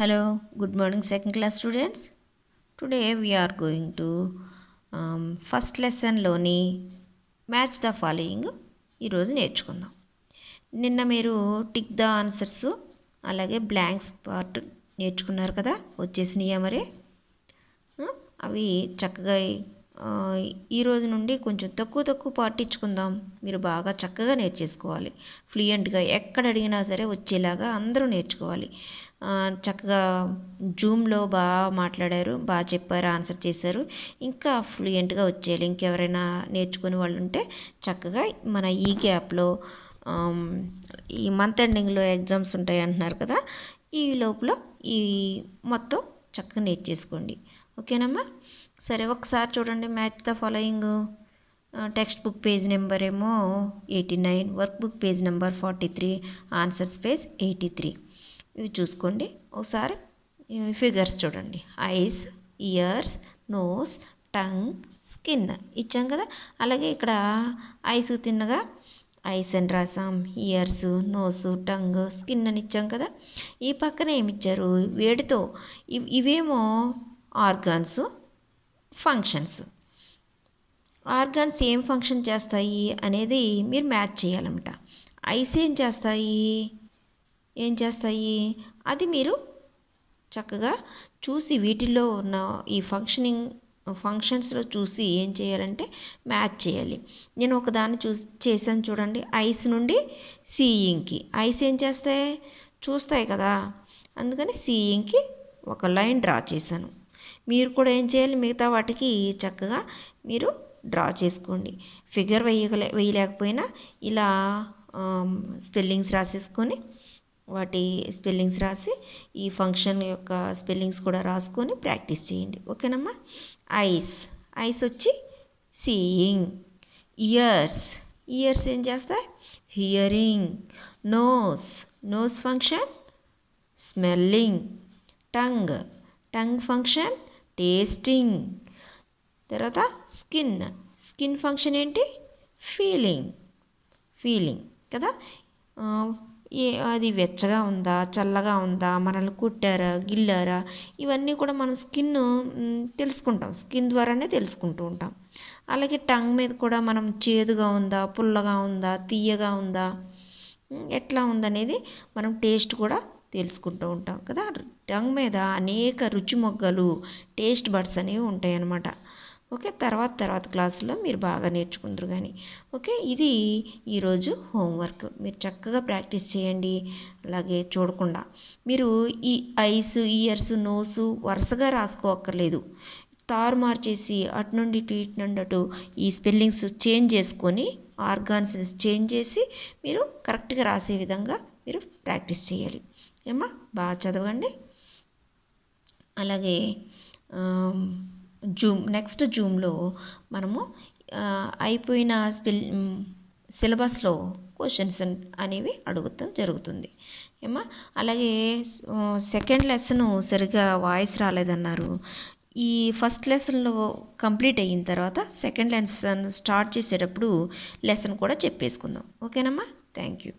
Hello, good morning second class students. Today we are going to um, first lesson లోని match the following ఈరోజు నేర్చుకుందాం నిన్న మీరు tick the answers అలాగే blanks part నేర్చుకున్నారు కదా వచ్చేసినాయా మరి అవి చక్కగా ఈ రోజు నుండి కొంచెం తక్కువ తక్కువ పాటించుకుందాం మీరు బాగా చక్కగా నేర్చేసుకోవాలి ఫ్లూయెంట్గా ఎక్కడ అడిగినా సరే వచ్చేలాగా అందరూ నేర్చుకోవాలి చక్కగా జూమ్లో బాగా మాట్లాడారు బాగా చెప్పారు ఆన్సర్ చేశారు ఇంకా ఫ్లూయెంట్గా వచ్చేయాలి ఇంకెవరైనా నేర్చుకునే వాళ్ళు ఉంటే చక్కగా మన ఈ గ్యాప్లో ఈ మంత్ ఎండింగ్లో ఎగ్జామ్స్ ఉంటాయి అంటున్నారు కదా ఈ లోపల ఈ మొత్తం చక్కగా నేర్చేసుకోండి ఓకేనమ్మా సరే ఒకసారి చూడండి match the following textbook page number ఏమో eighty nine workbook page number forty three answer space eighty three ఇవి చూసుకోండి ఒకసారి ఫిగర్స్ చూడండి eyes ears nose tongue skin ఇచ్చాం కదా అలాగే ఇక్కడ ఐస్ తిన్నగా ఐస్ అని రాసాం ఇయర్స్ నోస్ టంగ్ స్కిన్ అని ఇచ్చాం కదా ఈ పక్కన ఏమి ఇచ్చారు వేడితో ఇవేమో ఆర్గాన్స్ ఫంక్షన్స్ ఆర్గాన్స్ ఏం ఫంక్షన్ చేస్తాయి అనేది మీరు మ్యాచ్ చేయాలన్నమాట ఐస్ ఏం చేస్తాయి ఏం చేస్తాయి అది మీరు చక్కగా చూసి వీటిల్లో ఉన్న ఈ ఫంక్షనింగ్ ఫంక్షన్స్లో చూసి ఏం చేయాలంటే మ్యాచ్ చేయాలి నేను ఒకదాన్ని చూ చేశాను చూడండి ఐస్ నుండి సీయింగ్కి ఐస్ ఏం చేస్తాయి చూస్తాయి కదా అందుకని సీయింగ్కి ఒక లైన్ డ్రా చేశాను మీరు కూడా ఏం చేయాలి మిగతా వాటికి చక్కగా మీరు డ్రా చేసుకోండి ఫిగర్ వేయగలే వేయలేకపోయినా ఇలా స్పెల్లింగ్స్ రాసేసుకొని వాటి స్పెల్లింగ్స్ రాసి ఈ ఫంక్షన్ యొక్క స్పెల్లింగ్స్ కూడా రాసుకొని ప్రాక్టీస్ చేయండి ఓకేనమ్మా ఐస్ ఐస్ వచ్చి సీయింగ్ ఇయర్స్ ఇయర్స్ ఏం చేస్తాయి hearing nose nose function smelling tongue tongue function tasting తర్వాత స్కిన్ స్కిన్ ఫంక్షన్ ఏంటి ఫీలింగ్ ఫీలింగ్ కదా ఏ అది వెచ్చగా ఉందా చల్లగా ఉందా మనల్ని కుట్టారా గిల్లారా ఇవన్నీ కూడా మనం స్కిన్ తెలుసుకుంటాం స్కిన్ ద్వారానే తెలుసుకుంటూ ఉంటాం అలాగే టంగ్ మీద కూడా మనం చేదుగా ఉందా పుల్లగా ఉందా తీయగా ఉందా ఎట్లా ఉందనేది మనం టేస్ట్ కూడా తెలుసుకుంటూ ఉంటాం కదా టంగ్ మీద అనేక రుచి మొగ్గలు టేస్ట్ బడ్స్ అనేవి ఉంటాయి అన్నమాట ఓకే తర్వాత తర్వాత క్లాసులో మీరు బాగా నేర్చుకుందరు కానీ ఓకే ఇది ఈరోజు హోంవర్క్ మీరు చక్కగా ప్రాక్టీస్ చేయండి అలాగే చూడకుండా మీరు ఈ ఐస్ ఇయర్స్ నోసు వరుసగా రాసుకోక్కర్లేదు తారుమారు చేసి అటు నుండి ఇటు ఇటు నుండి అటు ఈ స్పెల్లింగ్స్ చేంజ్ చేసుకొని ఆర్గాన్స్ చేంజ్ చేసి మీరు కరెక్ట్గా రాసే విధంగా మీరు ప్రాక్టీస్ చేయాలి ఏమా బాగా చదవండి అలాగే జూమ్ నెక్స్ట్ జూమ్లో మనము అయిపోయిన స్పిల్ సిలబస్లో క్వశ్చన్స్ అనేవి అడుగుతాం జరుగుతుంది ఏమా అలాగే సెకండ్ లెసన్ సరిగ్గా వాయిస్ రాలేదన్నారు ఈ ఫస్ట్ లెసన్లో కంప్లీట్ అయిన తర్వాత సెకండ్ లెసన్ స్టార్ట్ చేసేటప్పుడు లెసన్ కూడా చెప్పేసుకుందాం ఓకేనమ్మా థ్యాంక్ యూ